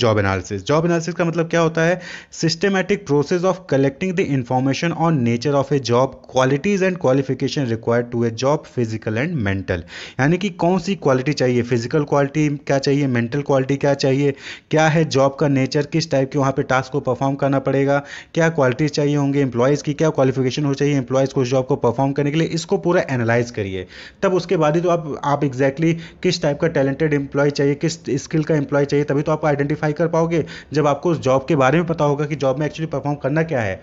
job analysis job analysis का मतलब क्या होता है systematic process of collecting the information on nature of a job qualities and qualification required to a job physical and mental यानी कि कौन सी क्वालिटी चाहिए फिजिकल क्वालिटी क्या चाहिए मेंटल क्वालिटी क्या चाहिए क्या है जॉब का नेचर किस टाइप के वहाँ पे टास्क को परफॉर्म करना पड़ेगा क्या क्वालिटीज चाहिए होंगे एम्प्लॉयज़ की क्या क्वालिफिकेशन हो चाहिए एम्प्लॉयज़ को उस जॉब को परफॉर्म करने के लिए इसको पूरा एनालाइज करिए तब उसके बाद ही तो आप आप एग्जैक्टली exactly किस टाइप का टैलेंटेड एम्प्लॉय चाहिए किस स्किल का एम्प्लॉय चाहिए तभी तो आप आइडेंटिफाई हाई कर पाओगे जब आपको उस जॉब के बारे में पता होगा कि जॉब में एक्चुअली परफॉर्म करना क्या है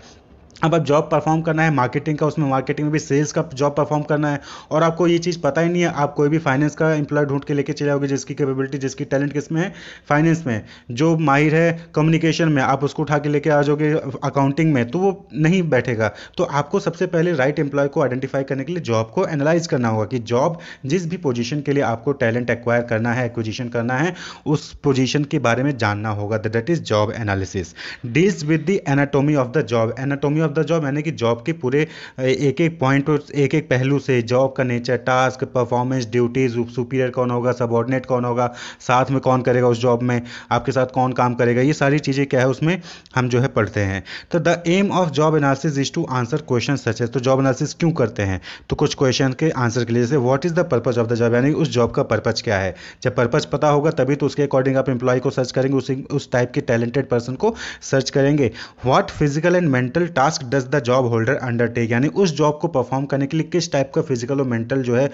अब आप जॉब परफॉर्म करना है मार्केटिंग का उसमें मार्केटिंग में भी सेल्स का जॉब परफॉर्म करना है और आपको ये चीज़ पता ही नहीं है आप कोई भी फाइनेंस का एम्प्लॉय ढूंढ के लेके चले जाओगे जिसकी कैपेबिलिटी जिसकी टैलेंट किस में है फाइनेंस में जो माहिर है कम्युनिकेशन में आप उसको उठा के लेके आ जाओगे अकाउंटिंग में तो वो नहीं बैठेगा तो आपको सबसे पहले राइट एम्प्लॉय को आइडेंटिफाई करने के लिए जॉब को एनालाइज करना होगा कि जॉब जिस भी पोजिशन के लिए आपको टैलेंट एक्वायर करना है एक्विजिशन करना है उस पोजिशन के बारे में जानना होगा that is job analysis deals with the anatomy of the job anatomy of the job यानी कि जॉब के पूरे एक एक पॉइंट एक एक पहलू से जॉब का nature task performance duties superior कौन होगा सबॉर्डिनेट कौन होगा साथ में कौन करेगा उस जॉब में आपके साथ कौन काम करेगा ये सारी चीज़ें क्या है उसमें हम जो है पढ़ते हैं तो the aim of job analysis is to answer question such है तो जॉब एनालिसिस क्यों करते हैं तो कुछ क्वेश्चन के आंसर के लिए जैसे what is the purpose of the job यानी उस जॉब का पर्पज क्या है जब पर्पज पता होगा तभी तो उसके अकॉर्डिंग आप एम्प्लॉय को सर्च करेंगे उस टाइप के टैलेंटेड पर्सन को सर्च करेंगे what physical and mental task task does the job holder undertake यानी उस जॉब को परफॉर्म करने के लिए किस टाइप का फिजिकल और मेंटल जो है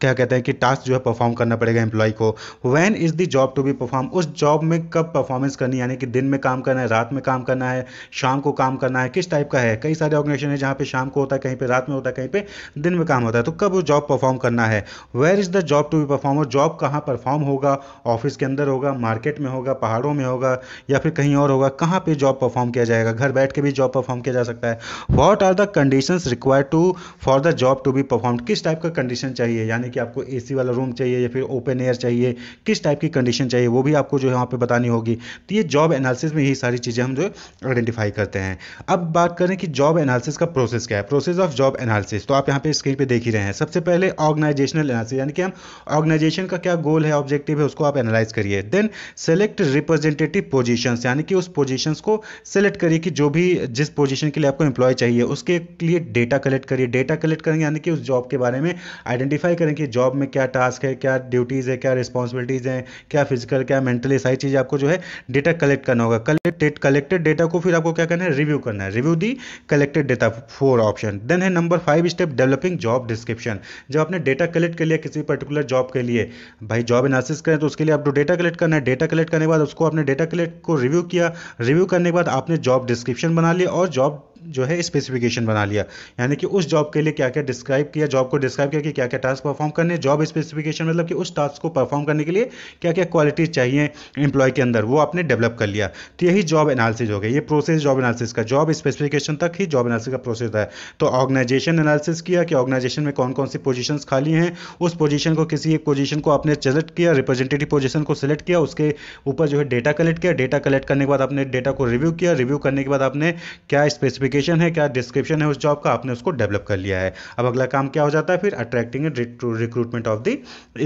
क्या कहते हैं कि टास्क जो है परफॉर्म करना पड़ेगा एम्प्लॉय को when is the job to be perform उस जॉब में कब परफॉर्मेंस करनी यानी कि दिन में काम करना है रात में काम करना है शाम को काम करना है किस टाइप का है कई सारे ऑर्गेनाइजेशन है जहाँ पे शाम को होता है कहीं पे रात में होता है कहीं पे दिन में काम होता है तो कब वो जॉब परफॉर्म करना है where is the job to be perform और जॉब कहाँ परफॉर्म होगा ऑफिस के अंदर होगा मार्केट में होगा पहाड़ों में होगा या फिर कहीं और होगा कहाँ पर जॉब परफॉर्म किया जाएगा घर बैठ के भी जॉब परफॉर्म किया जा सकता है what are the condition require to for the job to be perform किस टाइप का कंडीशन चाहिए यानी यानी कि आपको ए वाला रूम चाहिए या फिर ओपन एयर चाहिए किस टाइप की कंडीशन चाहिए वो भी आपको जो है वहाँ पर बतानी होगी तो ये जॉब एनालिसिस में यही सारी चीज़ें हम जो आइडेंटिफाई करते हैं अब बात करें कि जॉब एनालिसिस का प्रोसेस क्या है प्रोसेस ऑफ जॉब एनालिसिस तो आप यहाँ पे स्क्रीन पे देख ही रहे हैं सबसे पहले ऑर्गेनाइजेशनल एनालिसिस यानी कि हम ऑर्गेनाइजेशन का क्या गोल है ऑब्जेक्टिव है उसको आप एनालाइज करिए देन सेलेक्ट रिप्रेजेंटेटिव पोजिशन यानी कि उस पोजिशन को सेलेक्ट करिए कि जो भी जिस पोजिशन के लिए आपको एम्प्लॉय चाहिए उसके लिए डेटा कलेक्ट करिए डेटा कलेक्ट करेंगे यानी कि उस जॉब के बारे में आइडेंटिफाई करेंगे कि जॉब में क्या टास्क है क्या ड्यूटीज़ है क्या रिस्पॉन्सिबिलिटीज़ हैं क्या फिजिकल क्या मेंटली सारी चीज़ आपको जो है डेटा कलेक्ट करना होगा कलेक्टेड कलेक्टेड डेटा को फिर आपको क्या करना है रिव्यू करना है review the collected data four option then है number five step developing job description जब आपने डेटा कलेक्ट कर लिया किसी पर्टिकुलर जॉब के लिए भाई जॉब एनालिसिस करें तो उसके लिए आपको डेटा कलेक्ट करना है डेटा कलेक्ट करने के बाद उसको आपने डेटा कलेक्ट को रिव्यू किया रिव्यू करने के बाद आपने जॉब डिस्क्रिप्शन बना लिया और जॉब जो है स्पेसिफिकेशन बना लिया यानी कि उस जॉब के लिए क्या क्या डिस्क्राइब किया जॉब को डिस्क्राइब किया कि क्या क्या टास्क परफॉर्म करने जॉब स्पेसिफिकेशन मतलब कि उस टास्क को परफॉर्म करने के लिए क्या क्या क्वालिटीज चाहिए एम्प्लॉय के अंदर वो आपने डेवलप कर लिया तो यही जॉब एनालिसिस हो गया ये प्रोसेस जॉब एनालिसिस का जॉब स्पेसिफिकेशन तक ही जॉब एनालिसिस का प्रोसेस है तो ऑर्गेनाइजेशन एनालिसिस किया कि ऑर्गेनाइजेशन में कौन कौन सी पोजिशन खाली हैं उस पोजिशन को किसी एक पोजिशन को आपने सेलेक्ट किया रिप्रेजेंटेटिव पोजिशन को सिलेक्ट किया उसके ऊपर जो है डेटा कलेक्ट किया डेटा कलेक्ट करने के बाद आपने डेटा को रिव्यू किया रिव्यू करने के बाद आपने क्या स्पेसिफिकेशन क्वालिफिकेशन है क्या डिस्क्रिप्शन है उस जॉब का आपने उसको डेवलप कर लिया है अब अगला काम क्या हो जाता है फिर attracting recruitment of the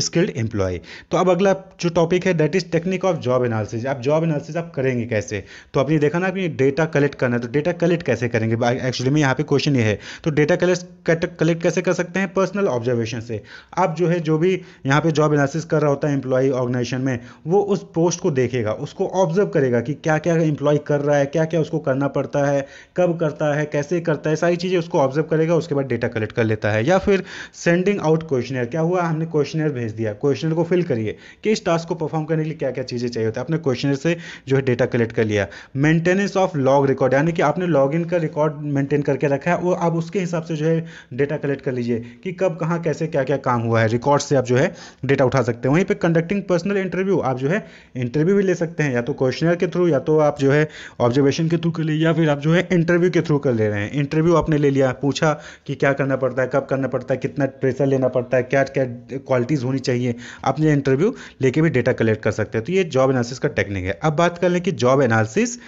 skilled employee तो अब अगला जो टॉपिक है that is technique of job analysis आप जॉब एनालिसिस आप करेंगे कैसे तो आपने देखा ना कि डेटा कलेक्ट करना है तो डेटा कलेक्ट कैसे करेंगे एक्चुअली में यहाँ पे क्वेश्चन ये है तो डेटा कलेक्ट कलेक्ट कैसे कर सकते हैं पर्सनल ऑब्जर्वेशन से आप जो है जो भी यहाँ पे जॉब एनालिसिस कर रहा होता है एम्प्लॉय ऑर्गेनाइजेशन में वो उस पोस्ट को देखेगा उसको ऑब्जर्व करेगा कि क्या क्या एम्प्लॉय कर रहा है क्या क्या उसको करना पड़ता है कब करता करता है कैसे करता है सारी चीज़ें उसको ऑब्जर्व करेगा उसके बाद डेटा कलेक्ट कर लेता है या फिर सेंडिंग आउट क्वेश्चनर क्या हुआ हमने क्वेश्चनर भेज दिया क्वेश्चनर को फिल करिए कि इस टास्क को परफॉर्म करने के लिए क्या क्या चीज़ें चाहिए होती है आपने क्वेश्चनर से जो है डेटा कलेक्ट कर लिया मेंटेनेंस ऑफ लॉग रिकॉर्ड यानी कि आपने लॉग इन का रिकॉर्ड मेंटेन करके रखा है वो आप उसके हिसाब से जो है डेटा कलेक्ट कर लीजिए कि कब कहाँ कैसे क्या क्या काम हुआ है रिकॉर्ड से आप जो है डेटा उठा सकते हैं वहीं पर कंडक्टिंग पर्सनल इंटरव्यू आप जो है इंटरव्यू भी ले सकते हैं या तो क्वेश्चनर के थ्रू या तो आप जो है ऑब्जर्वेशन के थ्रू कर लिए या फिर आप जो है इंटरव्यू के के थ्रू कर ले रहे हैं इंटरव्यू आपने ले लिया पूछा कि क्या करना पड़ता है कब करना पड़ता है कितना प्रेशर लेना पड़ता है क्या क्या क्वालिटीज़ होनी चाहिए आपने इंटरव्यू लेके भी डेटा कलेक्ट कर सकते हैं तो ये जॉब एनालिसिस का टेक्निक है अब बात कर लें कि जॉब एनालिसिस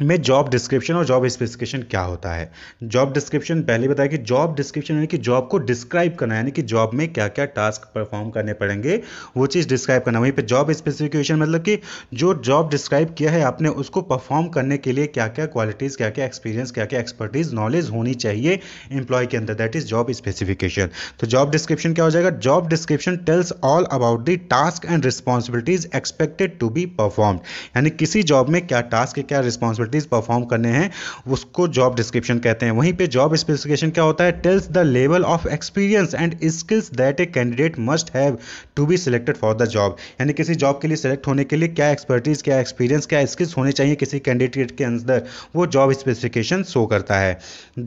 में जॉब डिस्क्रिप्शन और जॉब स्पेसिफिकेशन क्या होता है जॉब डिस्क्रिप्शन पहले बताया कि जॉब डिस्क्रिप्शन यानी कि जॉब को डिस्क्राइब करना यानी कि जॉब में क्या क्या टास्क परफॉर्म करने पड़ेंगे वो चीज़ डिस्क्राइब करना वहीं पे जॉब स्पेसिफिकेशन मतलब कि जो जॉब डिस्क्राइब किया है आपने उसको परफॉर्म करने के लिए क्या क्या क्वालिटीज़ क्या क्या एक्सपीरियंस क्या क्या एक्सपर्टीज़ नॉलेज होनी चाहिए एम्प्लॉय के अंदर दैट इज़ जॉब स्पेसिफिकेशन तो जॉब डिस्क्रिप्शन क्या हो जाएगा job description tells all about the task and responsibilities expected to be perform यानी किसी जॉब में क्या टास्क क्या रिस्पॉन्सिबिलिटी रिस्पॉन्सिबिलिटीज़ परफॉर्म करने हैं उसको जॉब डिस्क्रिप्शन कहते हैं वहीं पे जॉब स्पेसिफिकेशन क्या होता है tells the level of experience and skills that a candidate must have to be selected for the job यानी किसी जॉब के लिए सिलेक्ट होने के लिए क्या एक्सपर्टीज़ क्या एक्सपीरियंस क्या स्किल्स होने चाहिए किसी कैंडिडेट के अंदर वो जॉब स्पेसिफिकेशन शो करता है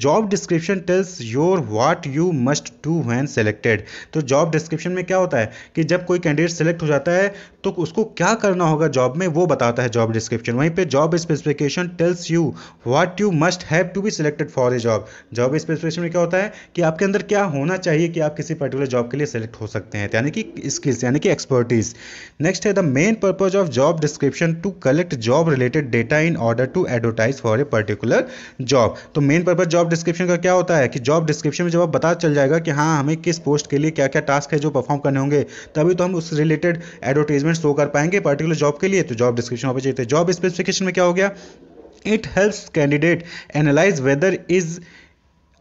job description tells your what you must do when selected तो जॉब डिस्क्रिप्शन में क्या होता है कि जब कोई कैंडिडेट सेलेक्ट हो जाता है तो उसको क्या करना होगा जॉब में वो बताता है जॉब डिस्क्रिप्शन वहीं पे job specification question tells you what you must have to be selected for a job job specification में क्या होता है कि आपके अंदर क्या होना चाहिए कि आप किसी पर्टिकुलर जॉब के लिए सेलेक्ट हो सकते हैं यानी कि स्किल्स यानी कि एक्सपर्टीज नेक्स्ट है the main purpose of job description to collect job related data in order to advertise for a particular job तो मेन पर्पज जॉब डिस्क्रिप्शन का क्या होता है कि जॉब डिस्क्रिप्शन में जब आप बता चल जाएगा कि हाँ हमें किस पोस्ट के लिए क्या क्या टास्क है जो परफॉर्म करने होंगे तभी तो हम उस रिलेटेड एडवर्टीजमेंट शो कर पाएंगे पर्टिकुलर जॉब के लिए तो जॉब डिस्क्रिप्शन वहाँ पर चाहिए जॉब स्पेसिफिकेशन में क्या हो गया It helps candidate analyze whether is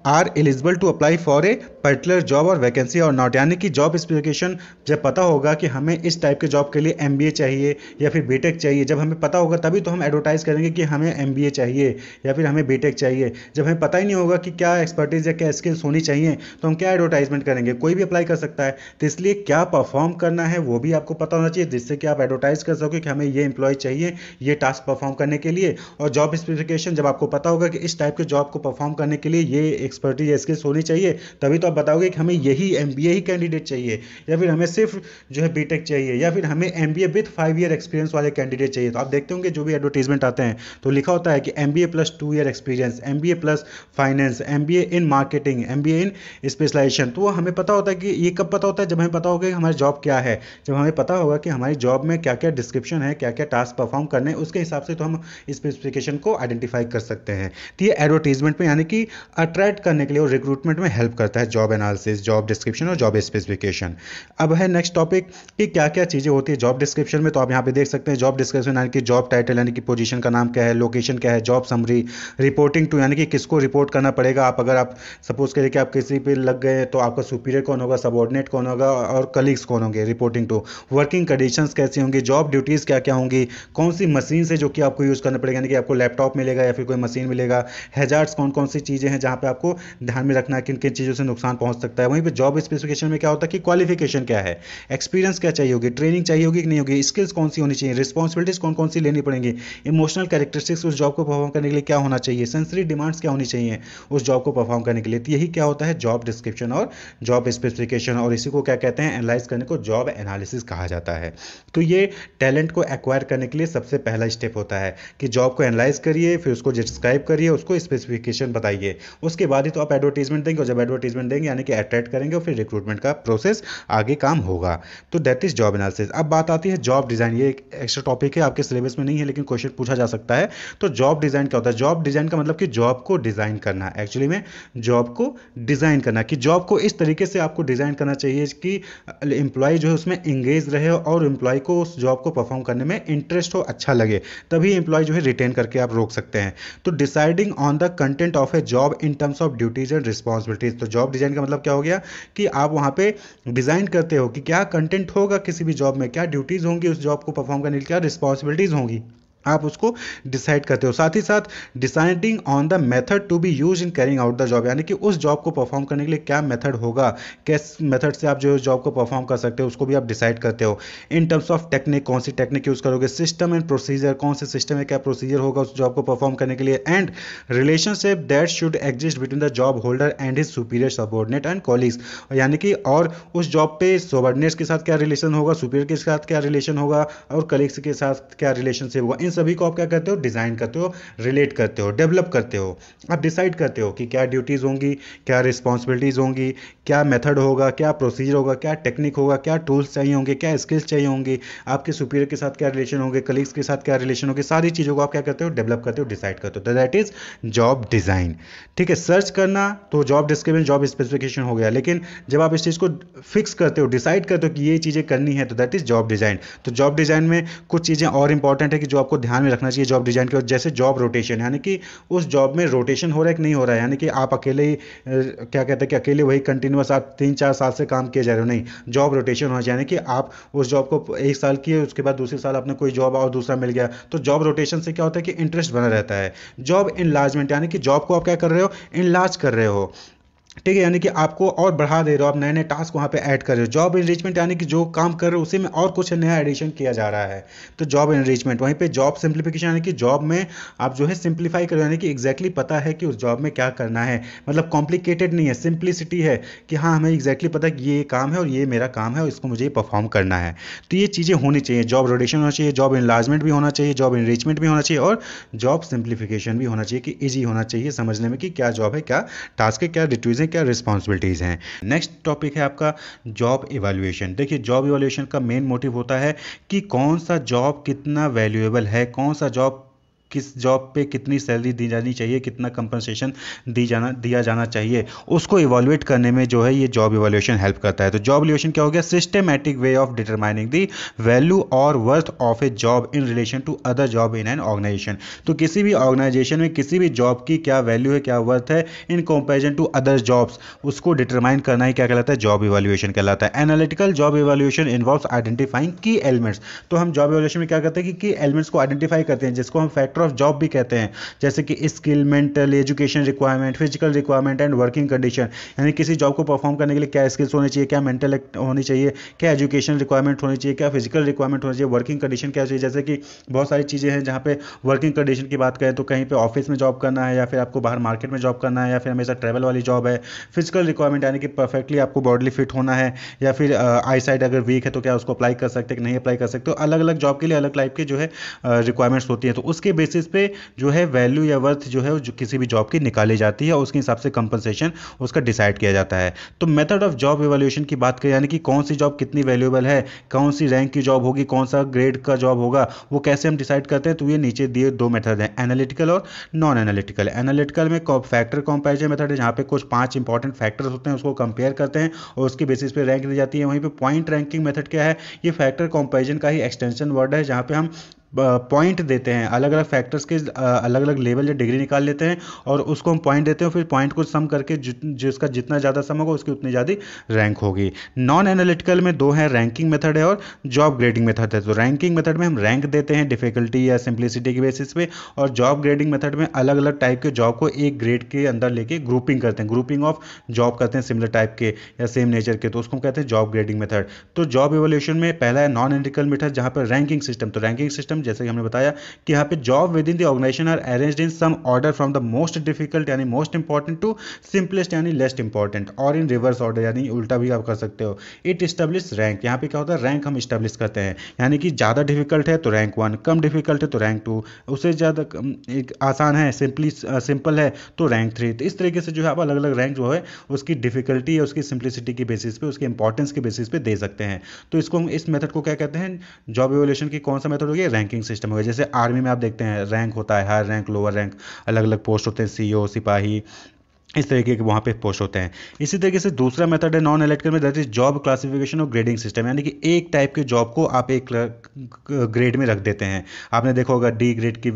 are eligible to apply for a particular job और वैकेंसी और नॉट यानी कि जॉब स्पेसिफिकेशन जब पता होगा कि हमें इस टाइप के जॉब के लिए एम चाहिए या फिर बी चाहिए जब हमें पता होगा तभी तो हम एडवर्टाइज़ करेंगे कि हमें एम चाहिए या फिर हमें बी चाहिए जब हमें पता ही नहीं होगा कि क्या एक्सपर्टीज़ या क्या स्किल्स होनी चाहिए तो हम क्या एडवर्टाइजमेंट करेंगे कोई भी अप्लाई कर सकता है तो इसलिए क्या परफॉर्म करना है वो भी आपको पता होना चाहिए जिससे कि आप एडवर्टाइज़ कर सको कि हमें ये एम्प्लॉय चाहिए ये टास्क परफॉर्म करने के लिए और जॉब स्पेसिफिकेशन जब आपको पता होगा कि इस टाइप के जॉब को परफॉर्म करने के लिए ये एक्सपर्टीज या स्किल्स होनी चाहिए तभी तो आप बताओगे कि हमें यही एम ही कैंडिडेट चाहिए या फिर हमें सिर्फ जो है बी चाहिए या फिर हमें M B A with five year experience वाले कैंडिडेट चाहिए तो आप देखते होंगे जो भी एडवर्टीजमेंट आते हैं तो लिखा होता है कि M B A plus two year experience M B A plus finance M B A in marketing M B A in specialization तो हमें पता होता है कि ये कब पता होता है जब हमें पता होगा कि हमारी जॉब क्या है जब हमें पता होगा कि हमारी जॉब में क्या क्या डिस्क्रिप्शन है क्या क्या टास्क परफॉर्म करने हैं उसके हिसाब से तो हम स्पेसिफिकेशन को आइडेंटिफाई कर सकते हैं तो ये एडवर्टीजमेंट में यानी कि अट्रैक्ट करने के लिए और रिक्रूटमेंट में हेल्प करता है जॉब एनालिसिस जॉब डिस्क्रिप्शन और जॉब स्पेसिफिकेशन अब है नेक्स्ट टॉपिक कि क्या क्या चीज़ें होती है जॉब डिस्क्रिप्शन में तो आप यहाँ पे देख सकते हैं जॉब डिस्क्रिप्शन यानी कि जॉब टाइटल यानी कि पोजीशन का नाम क्या है लोकेशन क्या है जॉब समरी रिपोर्टिंग टू यानी कि किसको रिपोर्ट करना पड़ेगा आप अगर आप सपोज करिए कि आप किसी पर लग गए तो आपका सुपीरियर कौन होगा सबॉर्डिनेट कौन होगा और कलीग्स कौन होंगे रिपोर्टिंग टू वर्किंग कंडीशन कैसी होंगी जॉब ड्यूटीज़ क्या क्या होंगी कौन सी मशीन से जो कि आपको यूज़ करना पड़ेगा यानी कि आपको लैपटॉप मिलेगा या फिर कोई मशीन मिलेगा हेजार्ड्स कौन कौन सी चीज़ें हैं जहाँ पर आपको ध्यान में रखना किन किन चीज़ों से नुकसान पहुंच सकता है वहीं पे जॉब स्पेसिफिकेशन में क्या होता है कि क्वालिफिकेशन क्या है एक्सपीरियंस क्या चाहिए होगी ट्रेनिंग चाहिए होगी कि नहीं होगी स्किल्स कौन सी होनी चाहिए रिस्पॉन्सिबिलिटीज़ कौन कौन सी लेनी पड़ेंगी इमोशनल कैरेक्टरिस्टिक्स उस जॉब को परफॉर्म करने के लिए क्या होना चाहिए सेंसरी डिमांड्स क्या होनी चाहिए उस जॉब को परफॉर्म करने के लिए तो यही क्या होता है जॉब डिस्क्रिप्शन और जॉब स्पेसिफिकेशन और इसी को क्या कहते हैं एनालाइज करने को जॉब एनालिसिस कहा जाता है तो ये टैलेंट को एक्वायर करने के लिए सबसे पहला स्टेप होता है कि जॉब को एनालाइज करिए फिर उसको डिस्क्राइब करिए उसको स्पेसिफिकेशन बताइए उसके बाद ही तो आप एडवर्टीजमेंट देंगे और जब एडवर्टीजमेंट देंगे यानी कि अट्रैक्ट करेंगे और फिर रिक्रूटमेंट का प्रोसेस आगे काम होगा तो दैट इज़ जॉब एनालिसिस अब बात आती है जॉब डिज़ाइन ये एक एक्स्ट्रा टॉपिक है आपके सिलेबस में नहीं है लेकिन क्वेश्चन पूछा जा सकता है तो जॉब डिज़ाइन क्या होता है जॉब डिज़ाइन का मतलब कि जॉब को डिज़ाइन करना एक्चुअली में जॉब को डिज़ाइन करना कि जॉब को इस तरीके से आपको डिज़ाइन करना चाहिए कि इंप्लॉय जो है उसमें इंगेज रहे और इंप्लॉय को उस जॉब को परफॉर्म करने में इंटरेस्ट हो अच्छा लगे तभी इंप्लॉय जो है रिटेन करके आप रोक सकते हैं तो deciding on the content of a job in terms of duties and responsibilities तो जॉब डिजाइन का मतलब क्या हो गया कि आप वहां पे डिज़ाइन करते हो कि क्या कंटेंट होगा किसी भी जॉब में क्या ड्यूटीज़ होंगी उस जॉब को परफॉर्म करने की क्या रिस्पॉन्सिबिलिटीज़ होंगी आप उसको डिसाइड करते हो साथ ही साथ deciding on the method to be use in carrying out the job यानी कि उस जॉब को परफॉर्म करने के लिए क्या मेथड होगा किस मेथड से आप जो जॉब को परफॉर्म कर सकते हो उसको भी आप डिसाइड करते हो इन टर्म्स ऑफ टेक्निक कौन सी टेक्निक यूज़ करोगे सिस्टम एंड प्रोसीजर कौन से सिस्टम है क्या प्रोसीजर होगा उस जॉब को परफॉर्म करने के लिए and relationship that should exist between the job holder and his superior subordinate and colleagues यानी कि और उस जॉब पे सबॉर्डिनेट्स के साथ क्या रिलेशन होगा सुपीरियर के साथ क्या रिलेशन होगा और कलीग्स के साथ क्या रिलेशनशिप होगा इन सभी को आप क्या करते हो डिज़ाइन करते हो रिलेट करते हो डेवलप करते हो आप डिसाइड करते हो कि क्या ड्यूटीज़ होंगी क्या रिस्पॉन्सिबिलिटीज़ होंगी क्या मेथड होगा क्या प्रोसीजर होगा क्या टेक्निक होगा क्या टूल्स चाहिए होंगे क्या स्किल्स चाहिए होंगी आपके सुपीरियर के साथ क्या रिलेशन होंगे कलीग्स के साथ क्या रिलेशन होगी सारी चीज़ों को आप क्या करते हो डेवलप करते हो डिसाइड करते हो दैट इज़ जॉब डिज़ाइन ठीक है सर्च करना तो जॉब डिस्क्रिप्शन जॉब स्पेसिफिकेशन हो गया लेकिन जब आप इस चीज़ को फिक्स करते हो डिसाइड करते हो कि ये चीज़ें करनी है तो दैट इज़ जॉब डिज़ाइन तो जॉब डिज़ाइन में कुछ चीज़ें और इंपॉर्टेंट है कि जो आपको ध्यान में रखना चाहिए जॉब डिजाइन के और जैसे जॉब रोटेशन यानी कि उस जॉब में रोटेशन हो रहा है कि नहीं हो रहा है यानी कि आप अकेले ही क्या कहते हैं कि अकेले वही कंटिन्यूस आप तीन चार साल से काम किए जा रहे हो नहीं जॉब रोटेशन होना चाहिए यानी कि आप उस जॉब को एक साल किए उसके बाद दूसरे साल आपने कोई जॉब और दूसरा मिल गया तो जॉब रोटेशन से क्या होता है कि इंटरेस्ट बना रहता है जॉब इनलार्जमेंट यानी कि जॉब को आप क्या कर रहे हो इनलार्ज कर रहे हो ठीक है यानी कि आपको और बढ़ा दे रहे हो आप नए नए टास्क वहाँ पे ऐड कर रहे हो जॉब एनरिचमेंट यानी कि जो काम कर रहे हो उसी में और कुछ नया एडिशन किया जा रहा है तो जॉब एनरिचमेंट वहीं पे जॉब सिंप्लीफिकेशन यानी कि जॉब में आप जो है सिंप्लीफाई करो यानी कि एग्जैक्टली exactly पता है कि उस जॉब में क्या करना है मतलब कॉम्प्लिकेटेड नहीं है सिंप्लिसिटी है कि हाँ हमें एग्जैक्टली exactly पता है कि ये काम है और ये मेरा काम है और इसको मुझे परफॉर्म करना है तो ये चीज़ें होनी चाहिए जॉब रोटेशन होना चाहिए जॉब इनलार्जमेंट भी होना चाहिए जॉब एनरिचमेंट भी होना चाहिए और जॉब सिंप्लीफिकेशन भी होना चाहिए कि ईजी होना चाहिए समझने में कि क्या जॉब है क्या टास्क है क्या डिट्यूजन हैं क्या रिस्पॉन्सिबिलिटीज़ हैं नेक्स्ट टॉपिक है आपका जॉब इवेल्यूएशन देखिए जॉब इवेल्युएशन का मेन मोटिव होता है कि कौन सा जॉब कितना वैल्यूएबल है कौन सा जॉब किस जॉब पे कितनी सैलरी दी जानी चाहिए कितना कंपनसेशन दी जाना दिया जाना चाहिए उसको इवॉल्यूएट करने में जो है ये जॉब इवॉल्यूशन हेल्प करता है तो जॉब इवोल्यूशन क्या हो गया systematic way of determining the value और worth of a job in relation to other job in an organization तो किसी भी ऑर्गेनाइजेशन में किसी भी जॉब की क्या वैल्यू है क्या वर्थ है in comparison to other jobs उसको डिटरमाइन करना ही क्या कहलाता है जॉब इवोल्यूशन कहलाता है analytical job evolution involve identifying key elements तो हम जॉब इवोल्यूशन में क्या करते हैं कि एलिमेंट्स को आइडेंटिफाई करते हैं जिसको हम फैक्टर ऑफ जॉब भी कहते हैं जैसे कि skill mental education requirement physical requirement and working condition यानी किसी जॉब को परफॉर्म करने के लिए क्या स्किल्स होनी चाहिए क्या मेंटल होनी चाहिए क्या एजुकेशन रिक्वायरमेंट होनी चाहिए क्या फिजिकल रिक्वायरमेंट होनी चाहिए वर्किंग कंडीशन क्या चाहिए जैसे कि बहुत सारी चीज़ें हैं जहाँ पे वर्किंग कंडीशन की बात करें तो कहीं पर ऑफिस में जॉब करना है या फिर आपको बाहर मार्केट में जॉब करना है या फिर हमेशा ट्रैवल वाली जॉब है फिजिकल रिक्वायरमेंट यानी कि परफेक्टली आपको बॉडली फिट होना है या फिर आई साइड अगर वीक है तो क्या उसको अप्लाई कर सकते कि नहीं अप्लाई कर सकते तो अलग अलग जॉब के लिए अलग टाइप के जो है रिक्वायरमेंट्स होती हैं तो उसके बेसिस बेसिस पे जो है वैल्यू या वर्थ जो है जो किसी भी जॉब की निकाली जाती है उसके हिसाब से कंपनसेशन उसका डिसाइड किया जाता है तो मेथड ऑफ जॉब एवेल्यूशन की बात करें यानी कि कौन सी जॉब कितनी वैल्यूएबल है कौन सी रैंक की जॉब होगी कौन सा ग्रेड का जॉब होगा वो कैसे हम डिसाइड करते हैं तो ये नीचे दिए दो मेथड हैं एनालिटिकल और नॉन एनालिटिकल एनालिटिकल में फैक्टर कंपेरिजन मेथड है जहाँ पे कुछ पांच इंपॉर्टेंट फैक्टर्स होते हैं उसको कंपेयर करते हैं और उसके बेसिस पे रैंक दी जाती है वहीं पे पॉइंट रैंकिंग मेथड क्या है ये फैक्टर कंपेरिजन का ही एक्सटेंशन वर्ड है जहाँ पे हम पॉइंट देते हैं अलग अलग फैक्टर्स के अलग अलग लेवल या डिग्री निकाल लेते हैं और उसको हम पॉइंट देते हैं फिर पॉइंट को सम करके जिसका जितना ज़्यादा सम होगा उसकी उतनी ज़्यादा रैंक होगी नॉन एनालिटिकल में दो हैं रैंकिंग मेथड है और जॉब ग्रेडिंग मेथड है तो रैंकिंग मेथड में हम रैंक देते हैं डिफिकल्टी या सिंप्लिसिटी के बेसिस पे और जॉब ग्रेडिंग मेथड में अलग अलग टाइप के जॉब को एक ग्रेड के अंदर लेके ग्रुपिंग करते हैं ग्रुपिंग ऑफ जॉब करते हैं सिमिलर टाइप के या सेम नेचर के तो उसको हम कहते हैं जॉब ग्रेडिंग मेथड तो जॉब एवोल्यूशन में पहला है नॉन एनालिटिकल मेथड जहाँ पर रैंकिंग सिस्टम तो रैंकिंग सिस्टम जैसे कि हमने बताया कि यहाँ पे job within the organization are arrange in some order from the most difficult यानी मोस्ट इंपॉर्टेंट टू सिंपलेस्ट यानी लेस्ट इंपॉर्टेंट और इन रिवर्स ऑर्डर यानी उल्टा भी आप कर सकते हो इट स्टेब्लिश रैंक यहाँ पे क्या होता है रैंक हम स्टेब्लिश करते हैं यानी कि ज़्यादा डिफिकल्ट है तो रैंक वन कम डिफिकल्ट है तो रैंक टू उससे ज़्यादा एक आसान है सिंपली सिंपल है तो रैंक थ्री तो इस तरीके से जो है आप अलग अलग रैंक जो है उसकी डिफिकल्टी या उसकी सिंप्लिसिटी के बेसिस पे उसके इंपॉर्टेंस के बेसिस पे दे सकते हैं तो इसको हम इस मेथड को क्या कहते हैं जॉब एवोल्यूशन की कौन सा मेथड हो गया रैंक रैंकिंग सिस्टम हो गया जैसे आर्मी में आप देखते हैं रैंक होता है हायर रैंक लोअर रैंक अलग अलग पोस्ट होते हैं सी e सिपाही इस तरीके के वहाँ पे पोस्ट होते हैं इसी तरीके से दूसरा मेथड है नॉन एलेक्टर में दैट इज जॉब क्लासिफिकेशन और ग्रेडिंग सिस्टम यानी कि एक टाइप के जॉब को आप एक ग्रेड में रख देते हैं आपने देखा होगा डी ग्रेड की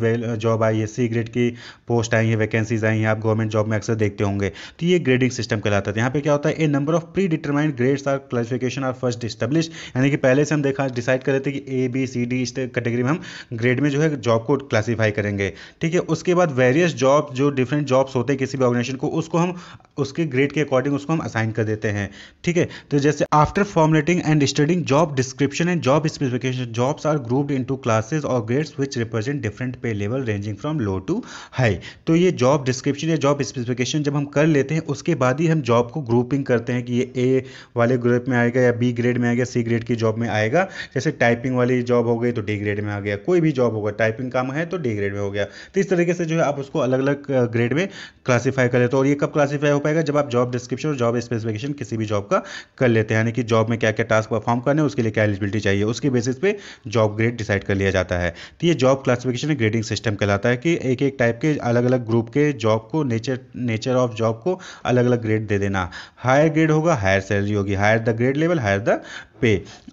जॉब आई है सी ग्रेड की पोस्ट आई है वैकेंसीज आई हैं आप गवर्नमेंट जॉब में अक्सर देखते होंगे तो ये ग्रेडिंग सिस्टम कहलाता है तो यहाँ पे क्या होता है a number of pre determined grades or classification are first establish यानी कि पहले से हम देखा डिसाइड कर लेते कि ए बी सी डी इस कैटेगरी में हम ग्रेड में जो है जॉब को क्लासीफाई करेंगे ठीक है उसके बाद वेरियस जॉब जो डिफरेंट जॉब्स होते हैं किसी भी ऑर्गेनाइजेशन को उस उसको हम उसके ग्रेड के अकॉर्डिंग उसको हम असाइन कर देते हैं ठीक है तो जैसे after formulating and studying job description and job specification jobs are grouped into classes और grades which represent different pay level ranging from low to high तो ये जॉब डिस्क्रिप्शन या जॉब स्पेसिफिकेशन जब हम कर लेते हैं उसके बाद ही हम जॉब को ग्रुपिंग करते हैं कि ये ए वाले ग्रुप में आएगा या बी ग्रेड में आएगा सी ग्रेड की जॉब में आएगा जैसे टाइपिंग वाली जॉब हो गई तो डी ग्रेड में आ गया कोई भी जॉब होगा टाइपिंग काम है तो डी ग्रेड में हो गया तो इस तरीके से जो है आप उसको अलग अलग ग्रेड में क्लासीफाई कर लेते हो और ये कब क्लासीफाई हो पाएगा जब आप जॉब डिस्क्रिप्शन और जॉब स्पेसिफिकेशन किसी भी जॉब का कर लेते हैं यानी कि जॉब में क्या क्या टास्क परफॉर्म करने उसके लिए क्या एलिजिबिलिटी चाहिए उसके बेसिस पे जॉब ग्रेड डिसाइड कर लिया जाता है तो ये जॉब क्लासिफिकेशन ग्रेडिंग सिस्टम कहलाता है कि एक एक टाइप के अलग अलग ग्रुप के जॉब को नेचर नेचर ऑफ जॉब को अलग अलग ग्रेड दे देना हायर ग्रेड होगा हायर सैलरी होगी higher the grade level higher the pay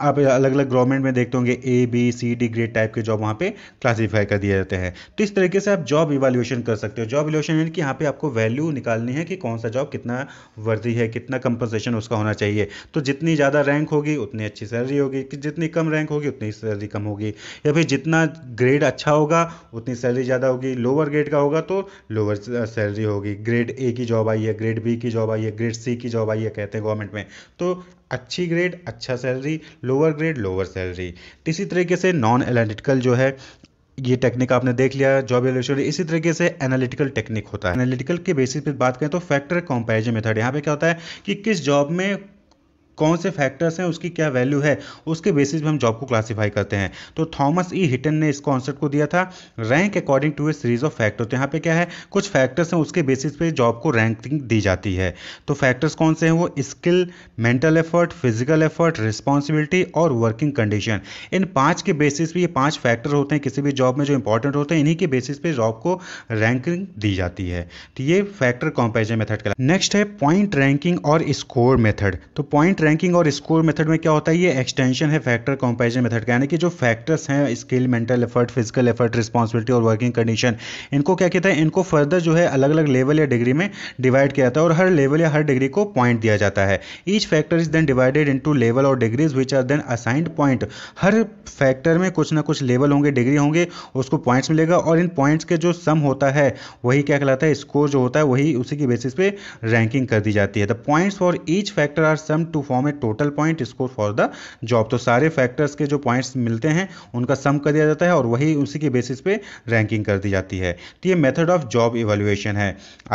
आप अलग अलग गवर्नमेंट में देखते होंगे A B C D grade type के जॉब वहाँ पे क्लासिफाई कर दिए जाते हैं तो इस तरीके से आप जॉब इवेल्यूशन कर सकते हो जॉब इवेल्यूशन यानी कि यहाँ पे आपको वैल्यू निकालनी है कि कौन सा जॉब कितना वर्दी है कितना कंपनसेशन उसका होना चाहिए तो जितनी ज़्यादा रैंक होगी उतनी अच्छी सैलरी होगी जितनी कम रैंक होगी उतनी सैलरी कम होगी या फिर जितना ग्रेड अच्छा होगा उतनी सैलरी ज़्यादा होगी लोअर ग्रेड का होगा तो लोअर सैलरी होगी ग्रेड ए की जॉब आई है ग्रेड बी की जॉब आई है ग्रेड सी की जॉब आई है कहते हैं गवर्नमेंट में तो अच्छी ग्रेड अच्छा salary lower grade lower salary इसी तरीके से नॉन एनालिटिकल जो है ये टेक्निक आपने देख लिया जॉब एलिशन इसी तरीके से एनालिटिकल टेक्निक होता है एनालिटिकल के बेसिस पे बात करें तो फैक्टर कंपैरिजन मेथड यहाँ पे क्या होता है कि किस जॉब में कौन से फैक्टर्स हैं उसकी क्या वैल्यू है उसके बेसिस पे हम जॉब को क्लासीफाई करते हैं तो थॉमस ई हिटन ने इस कॉन्सेप्ट को दिया था rank according to a series of factor यहाँ पे क्या है कुछ फैक्टर्स हैं उसके बेसिस पे जॉब को रैंकिंग दी जाती है तो फैक्टर्स कौन से हैं वो skill mental effort physical effort responsibility और वर्किंग कंडीशन इन पाँच के बेसिस पे ये पाँच फैक्टर होते हैं किसी भी जॉब में जो इंपॉर्टेंट होते हैं इन्हीं के बेसिस पे जॉब को रैंकिंग दी जाती है तो ये फैक्टर कॉम्पेजन मेथड का नेक्स्ट है पॉइंट रैंकिंग और स्कोर मेथड तो पॉइंट रैंकिंग और स्कोर मेथड में क्या होता है ये एक्सटेंशन है फैक्टर कंपैरिजन मेथड का यानी कि जो फैक्टर्स हैं skill mental effort physical effort responsibility और वर्किंग कंडीशन इनको क्या कहता है इनको फर्दर जो है अलग अलग लेवल या डिग्री में डिवाइड किया जाता है और हर लेवल या हर डिग्री को पॉइंट दिया जाता है each factor is then divided in level और degrees which are then assigned point हर फैक्टर में कुछ ना कुछ लेवल होंगे डिग्री होंगे उसको पॉइंट्स मिलेगा और इन पॉइंट्स के जो सम होता है वही क्या कहलाता है स्कोर जो होता है वही उसी के बेसिस पे रैंकिंग कर दी जाती है the points for each factor are sum to form form a total point score for the job तो सारे फैक्टर्स के जो पॉइंट्स मिलते हैं उनका सम कर दिया जाता है और वही उसी के बेसिस पे रैंकिंग कर दी जाती है तो ये मेथड ऑफ जॉब इवेल्युएशन है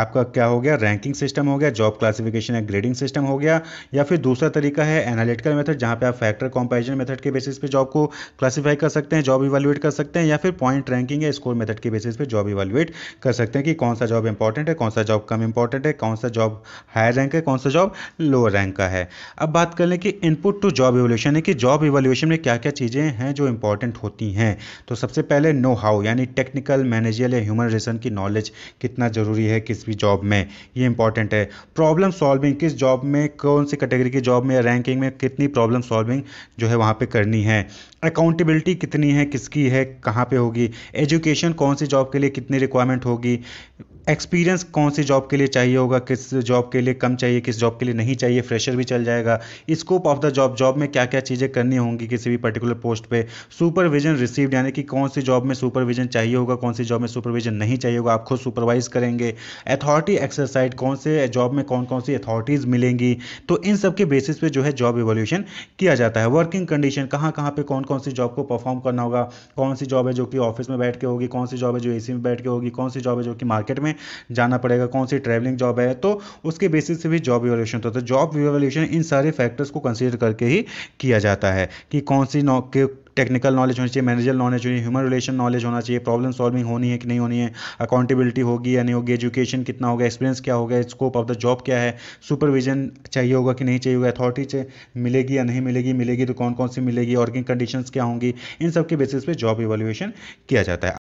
आपका क्या हो गया रैंकिंग सिस्टम हो गया जॉब क्लासिफिकेशन या ग्रेडिंग सिस्टम हो गया या फिर दूसरा तरीका है एनालिटिकल मेथड जहाँ पे आप फैक्टर कॉम्पेरिजन मेथड के बेसिस पे जॉब को क्लासीफाई कर सकते हैं जॉब इवेल्युएट कर सकते हैं या फिर पॉइंट रैंकिंग या स्कोर मेथड के बेसिस पे जॉब इवेल्युएट कर सकते हैं कि कौन सा जॉब इंपॉर्टेंट है कौन सा जॉब कम इंपॉर्टेंट है कौन सा जॉब हायर रैंक है कौन सा जॉब लोअर रैंक का है अब बात कर लें कि इनपुट टू जॉब एवोल्यूशन है कि जॉब एवोल्यूशन में क्या क्या चीज़ें हैं जो इंपॉर्टेंट होती हैं तो सबसे पहले नो हाउ यानी टेक्निकल मैनेजियल या ह्यूमन रिलेशन की नॉलेज कितना ज़रूरी है किस भी जॉब में ये इंपॉर्टेंट है प्रॉब्लम सॉल्विंग किस जॉब में कौन सी कैटेगरी की जॉब में या रैंकिंग में कितनी प्रॉब्लम सॉल्विंग जो है वहाँ पर करनी है अकाउंटेबिलिटी कितनी है किसकी है कहाँ पे होगी एजुकेशन कौन सी जॉब के लिए कितनी रिक्वायरमेंट होगी एक्सपीरियंस कौन सी जॉब के लिए चाहिए होगा किस जॉब के लिए कम चाहिए किस जॉब के लिए नहीं चाहिए फ्रेशर भी चल जाएगा scope of the job job में क्या क्या चीज़ें करनी होंगी किसी भी पर्टिकुलर पोस्ट पे सुपरविजन रिसीव्ड यानी कि कौन सी जॉब में सुपरविजन चाहिए होगा कौन सी जॉब में सुपरविजन नहीं चाहिए होगा आप खुद सुपरवाइज करेंगे अथॉरिटी एक्सरसाइज कौन से जॉब में कौन कौन सी अथॉरिटीज़ मिलेंगी तो इन सब के बेसिस पे जो है जॉब एवोल्यूशन किया जाता है वर्किंग कंडीशन कहाँ कहाँ पर कौन कौन सी जॉब को परफॉर्म करना होगा कौन सी जॉब है जो कि ऑफिस में बैठ के होगी कौन सी जॉब है जो ए में बैठ के होगी कौन सी जॉब है जो कि मार्केट में जाना पड़ेगा कौन सी ट्रैवलिंग जॉब है तो उसके बेसिस से भी जॉब इवेल्यूशन होता है जॉब तो इवेल्यूशन इन सारे फैक्टर्स को कंसिडर करके ही किया जाता है कि कौन सी नौ टेक्निकल नॉलेज होनी चाहिए मैनेजर नॉलेज होनी ह्यूमन रिलेशन नॉलेज होना चाहिए प्रॉब्लम सॉल्विंग होनी है कि नहीं होनी है अकाउंटेबिलिटी होगी या नहीं होगी एजुकेशन कितना होगा एक्सपीरियंस क्या होगा स्कोप ऑफ द जॉब क्या है सुपरविजन चाहिए होगा कि नहीं चाहिए होगा अथॉरिटी मिलेगी या नहीं मिलेगी मिलेगी तो कौन कौन सी मिलेगी वर्किंग कंडीशंस क्या होंगी इन सब के बेसिस पे जॉब इवेल्यूएशन किया जाता है